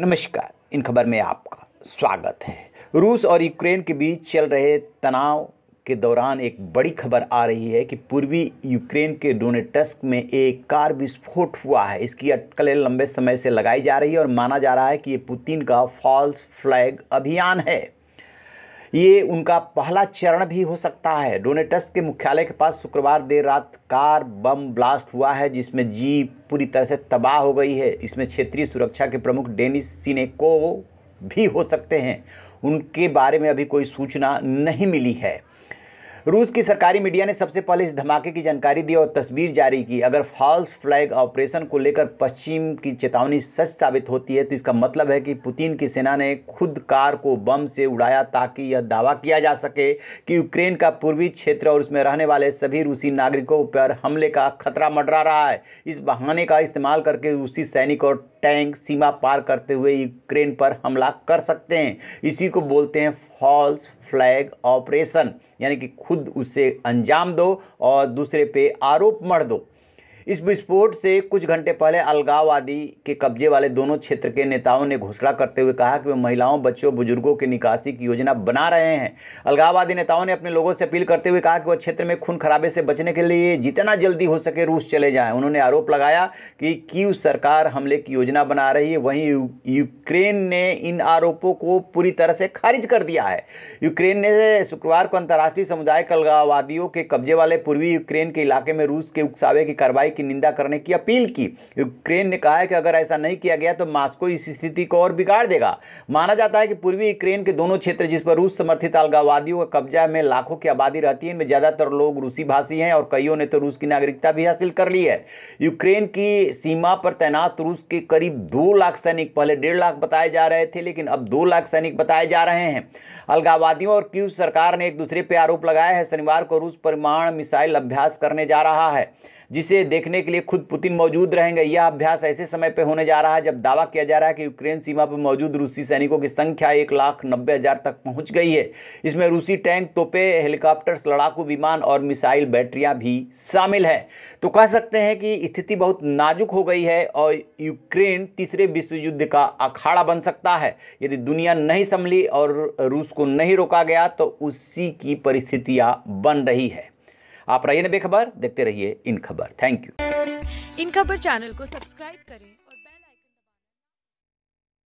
नमस्कार इन खबर में आपका स्वागत है रूस और यूक्रेन के बीच चल रहे तनाव के दौरान एक बड़ी खबर आ रही है कि पूर्वी यूक्रेन के डोनेटस्क में एक कार विस्फोट हुआ है इसकी अटकलें लंबे समय से लगाई जा रही है और माना जा रहा है कि ये पुतिन का फॉल्स फ्लैग अभियान है ये उनका पहला चरण भी हो सकता है डोनेटस के मुख्यालय के पास शुक्रवार देर रात कार बम ब्लास्ट हुआ है जिसमें जीप पूरी तरह से तबाह हो गई है इसमें क्षेत्रीय सुरक्षा के प्रमुख डेनिस सिनेको भी हो सकते हैं उनके बारे में अभी कोई सूचना नहीं मिली है रूस की सरकारी मीडिया ने सबसे पहले इस धमाके की जानकारी दी और तस्वीर जारी की अगर फॉल्स फ्लैग ऑपरेशन को लेकर पश्चिम की चेतावनी सच साबित होती है तो इसका मतलब है कि पुतिन की सेना ने खुद कार को बम से उड़ाया ताकि यह दावा किया जा सके कि यूक्रेन का पूर्वी क्षेत्र और उसमें रहने वाले सभी रूसी नागरिकों पर हमले का खतरा मडरा रहा है इस बहाने का इस्तेमाल करके रूसी सैनिक और टैंक सीमा पार करते हुए यूक्रेन पर हमला कर सकते हैं इसी को बोलते हैं फॉल्स फ्लैग ऑपरेशन यानी कि खुद उसे अंजाम दो और दूसरे पे आरोप मढ़ दो इस विस्फोट से कुछ घंटे पहले अलगाव आदि के कब्जे वाले दोनों क्षेत्र के नेताओं ने घोषणा करते हुए कहा कि वे महिलाओं बच्चों बुजुर्गों की निकासी की योजना बना रहे हैं अलगाववादी नेताओं ने अपने लोगों से अपील करते हुए कहा कि वह क्षेत्र में खून खराबे से बचने के लिए जितना जल्दी हो सके रूस चले जाएँ उन्होंने आरोप लगाया कि क्यू सरकार हमले की योजना बना रही है वहीं यू, यूक्रेन ने इन आरोपों को पूरी तरह से खारिज कर दिया है यूक्रेन ने शुक्रवार को अंतर्राष्ट्रीय समुदाय के अलगाववादियों के कब्जे वाले पूर्वी यूक्रेन के इलाके में रूस के उकसावे की कार्रवाई की निंदा करने की अपील की यूक्रेन ने कहा है कि अगर ऐसा नहीं किया गया तो मास्को इस स्थिति को और बिगाड़ देगा माना जाता है कि पूर्वी यूक्रेन के दोनों क्षेत्र जिस पर रूस समर्थित अलगावादियों का कब्जा में लाखों की आबादी रहती है इनमें ज़्यादातर लोग रूसी भाषी हैं और कईयों ने तो रूस की नागरिकता भी हासिल कर ली है यूक्रेन की सीमा पर तैनात रूस के करीब दो लाख सैनिक पहले डेढ़ लाख बताए जा रहे थे लेकिन अब दो लाख सैनिक बताए जा रहे हैं अलगावादियों और क्यूब सरकार ने एक दूसरे पर आरोप लगाया है शनिवार को रूस परिमाण मिसाइल अभ्यास करने जा रहा है जिसे देखने के लिए खुद पुतिन मौजूद रहेंगे यह अभ्यास ऐसे समय पर होने जा रहा है जब दावा किया जा रहा है कि यूक्रेन सीमा पर मौजूद रूसी सैनिकों की संख्या एक लाख नब्बे हज़ार तक पहुँच गई है इसमें रूसी टैंक तोपे हेलीकॉप्टर्स लड़ाकू विमान और मिसाइल बैटरियाँ भी शामिल हैं तो कह सकते हैं कि स्थिति बहुत नाजुक हो गई है और यूक्रेन तीसरे विश्व युद्ध का अखाड़ा बन सकता है यदि दुनिया नहीं संभली और रूस को नहीं रोका गया तो उसी की परिस्थितियाँ बन रही है आप रहिए बेखबर देखते रहिए इन खबर थैंक यू इन खबर चैनल को सब्सक्राइब करें